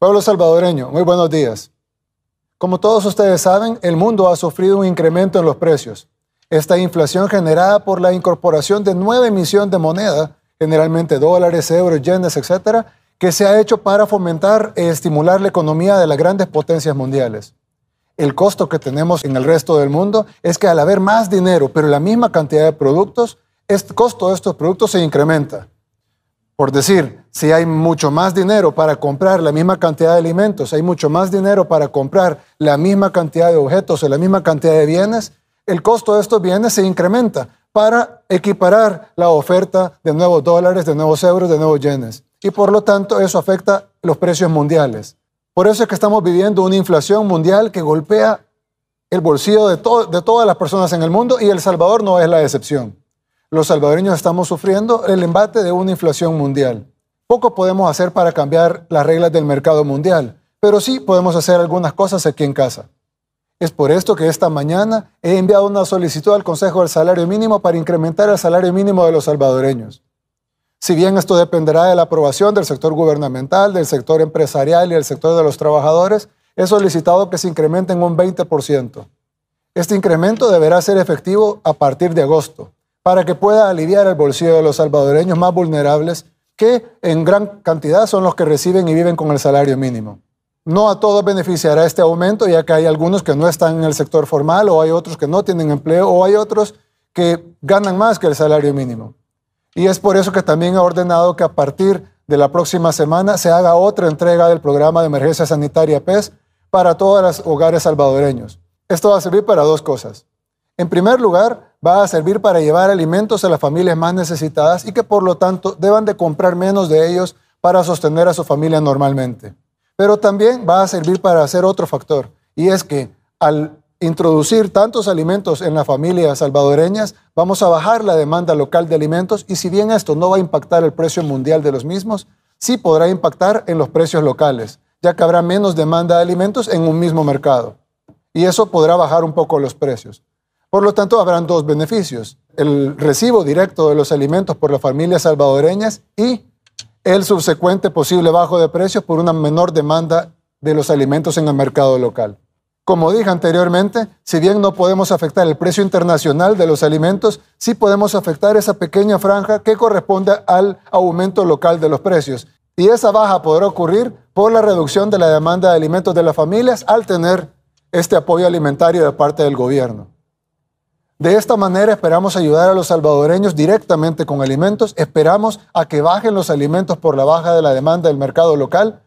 Pueblo salvadoreño, muy buenos días. Como todos ustedes saben, el mundo ha sufrido un incremento en los precios. Esta inflación generada por la incorporación de nueva emisión de moneda, generalmente dólares, euros, yenes, etcétera, que se ha hecho para fomentar e estimular la economía de las grandes potencias mundiales. El costo que tenemos en el resto del mundo es que al haber más dinero, pero la misma cantidad de productos, el costo de estos productos se incrementa. Por decir, si hay mucho más dinero para comprar la misma cantidad de alimentos, hay mucho más dinero para comprar la misma cantidad de objetos o la misma cantidad de bienes, el costo de estos bienes se incrementa para equiparar la oferta de nuevos dólares, de nuevos euros, de nuevos yenes. Y por lo tanto eso afecta los precios mundiales. Por eso es que estamos viviendo una inflación mundial que golpea el bolsillo de, de todas las personas en el mundo y El Salvador no es la excepción los salvadoreños estamos sufriendo el embate de una inflación mundial. Poco podemos hacer para cambiar las reglas del mercado mundial, pero sí podemos hacer algunas cosas aquí en casa. Es por esto que esta mañana he enviado una solicitud al Consejo del Salario Mínimo para incrementar el salario mínimo de los salvadoreños. Si bien esto dependerá de la aprobación del sector gubernamental, del sector empresarial y del sector de los trabajadores, he solicitado que se incrementen un 20%. Este incremento deberá ser efectivo a partir de agosto para que pueda aliviar el bolsillo de los salvadoreños más vulnerables, que en gran cantidad son los que reciben y viven con el salario mínimo. No a todos beneficiará este aumento, ya que hay algunos que no están en el sector formal, o hay otros que no tienen empleo, o hay otros que ganan más que el salario mínimo. Y es por eso que también ha ordenado que a partir de la próxima semana se haga otra entrega del programa de emergencia sanitaria PES para todos los hogares salvadoreños. Esto va a servir para dos cosas. En primer lugar, va a servir para llevar alimentos a las familias más necesitadas y que por lo tanto deban de comprar menos de ellos para sostener a su familia normalmente. Pero también va a servir para hacer otro factor, y es que al introducir tantos alimentos en las familias salvadoreñas, vamos a bajar la demanda local de alimentos y si bien esto no va a impactar el precio mundial de los mismos, sí podrá impactar en los precios locales, ya que habrá menos demanda de alimentos en un mismo mercado. Y eso podrá bajar un poco los precios. Por lo tanto, habrán dos beneficios, el recibo directo de los alimentos por las familias salvadoreñas y el subsecuente posible bajo de precios por una menor demanda de los alimentos en el mercado local. Como dije anteriormente, si bien no podemos afectar el precio internacional de los alimentos, sí podemos afectar esa pequeña franja que corresponde al aumento local de los precios. Y esa baja podrá ocurrir por la reducción de la demanda de alimentos de las familias al tener este apoyo alimentario de parte del gobierno. De esta manera esperamos ayudar a los salvadoreños directamente con alimentos, esperamos a que bajen los alimentos por la baja de la demanda del mercado local.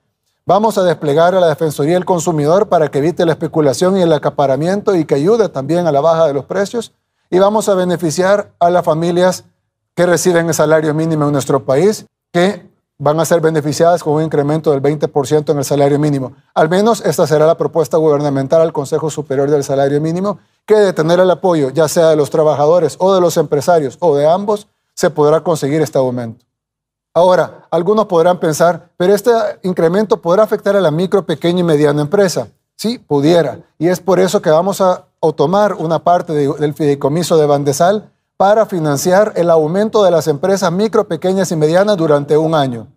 Vamos a desplegar a la Defensoría del Consumidor para que evite la especulación y el acaparamiento y que ayude también a la baja de los precios. Y vamos a beneficiar a las familias que reciben el salario mínimo en nuestro país, que van a ser beneficiadas con un incremento del 20% en el salario mínimo. Al menos esta será la propuesta gubernamental al Consejo Superior del Salario Mínimo que de tener el apoyo, ya sea de los trabajadores o de los empresarios o de ambos, se podrá conseguir este aumento. Ahora, algunos podrán pensar, pero este incremento podrá afectar a la micro, pequeña y mediana empresa. Sí, pudiera. Y es por eso que vamos a tomar una parte del fideicomiso de Bandesal para financiar el aumento de las empresas micro, pequeñas y medianas durante un año.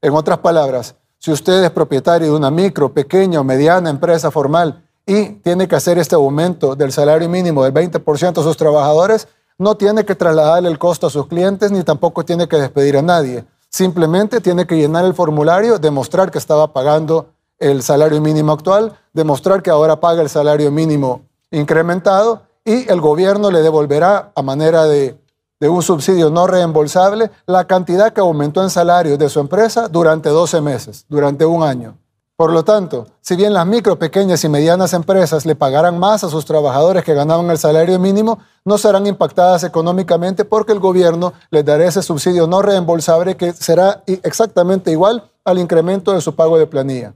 En otras palabras, si usted es propietario de una micro, pequeña o mediana empresa formal y tiene que hacer este aumento del salario mínimo del 20% a sus trabajadores, no tiene que trasladar el costo a sus clientes ni tampoco tiene que despedir a nadie. Simplemente tiene que llenar el formulario, demostrar que estaba pagando el salario mínimo actual, demostrar que ahora paga el salario mínimo incrementado y el gobierno le devolverá a manera de, un subsidio no reembolsable la cantidad que aumentó en salario de su empresa durante 12 meses, durante un año. Por lo tanto, si bien las micro, pequeñas y medianas empresas le pagarán más a sus trabajadores que ganaban el salario mínimo, no serán impactadas económicamente porque el gobierno les dará ese subsidio no reembolsable que será exactamente igual al incremento de su pago de planilla.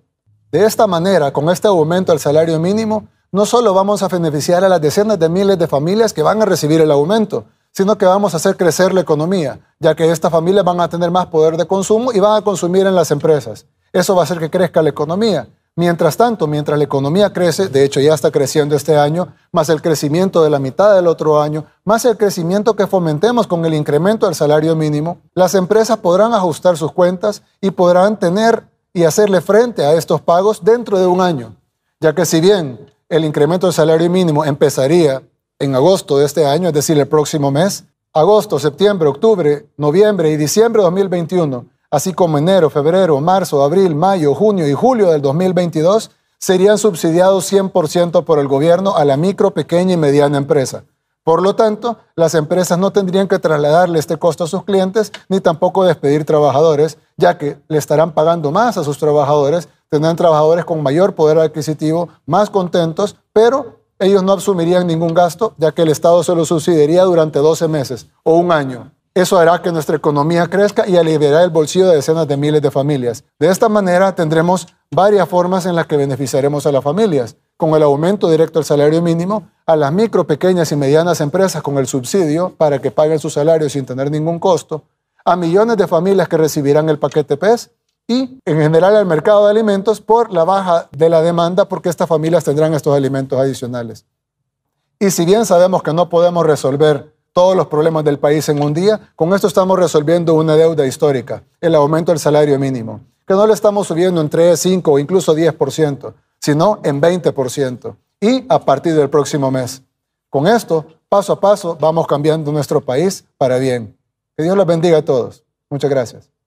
De esta manera, con este aumento al salario mínimo, no solo vamos a beneficiar a las decenas de miles de familias que van a recibir el aumento, sino que vamos a hacer crecer la economía, ya que estas familias van a tener más poder de consumo y van a consumir en las empresas. Eso va a hacer que crezca la economía. Mientras tanto, mientras la economía crece, de hecho ya está creciendo este año, más el crecimiento de la mitad del otro año, más el crecimiento que fomentemos con el incremento del salario mínimo, las empresas podrán ajustar sus cuentas y podrán tener y hacerle frente a estos pagos dentro de un año, ya que si bien el incremento del salario mínimo empezaría en agosto de este año, es decir, el próximo mes, agosto, septiembre, octubre, noviembre y diciembre de 2021, así como enero, febrero, marzo, abril, mayo, junio y julio del 2022, serían subsidiados 100% por el gobierno a la micro, pequeña y mediana empresa. Por lo tanto, las empresas no tendrían que trasladarle este costo a sus clientes ni tampoco despedir trabajadores, ya que le estarán pagando más a sus trabajadores, tendrán trabajadores con mayor poder adquisitivo, más contentos, pero ellos no asumirían ningún gasto, ya que el Estado se lo subsidiaría durante 12 meses o un año. Eso hará que nuestra economía crezca y aliviará el bolsillo de decenas de miles de familias. De esta manera tendremos varias formas en las que beneficiaremos a las familias, con el aumento directo al salario mínimo, a las micro, pequeñas y medianas empresas con el subsidio para que paguen su salario sin tener ningún costo, a millones de familias que recibirán el paquete PES y en general al mercado de alimentos por la baja de la demanda porque estas familias tendrán estos alimentos adicionales. Y si bien sabemos que no podemos resolver todos los problemas del país en un día. Con esto estamos resolviendo una deuda histórica, el aumento del salario mínimo, que no lo estamos subiendo en 3, 5 o incluso 10%, sino en 20%, y a partir del próximo mes. Con esto, paso a paso, vamos cambiando nuestro país para bien. Que Dios los bendiga a todos. Muchas gracias.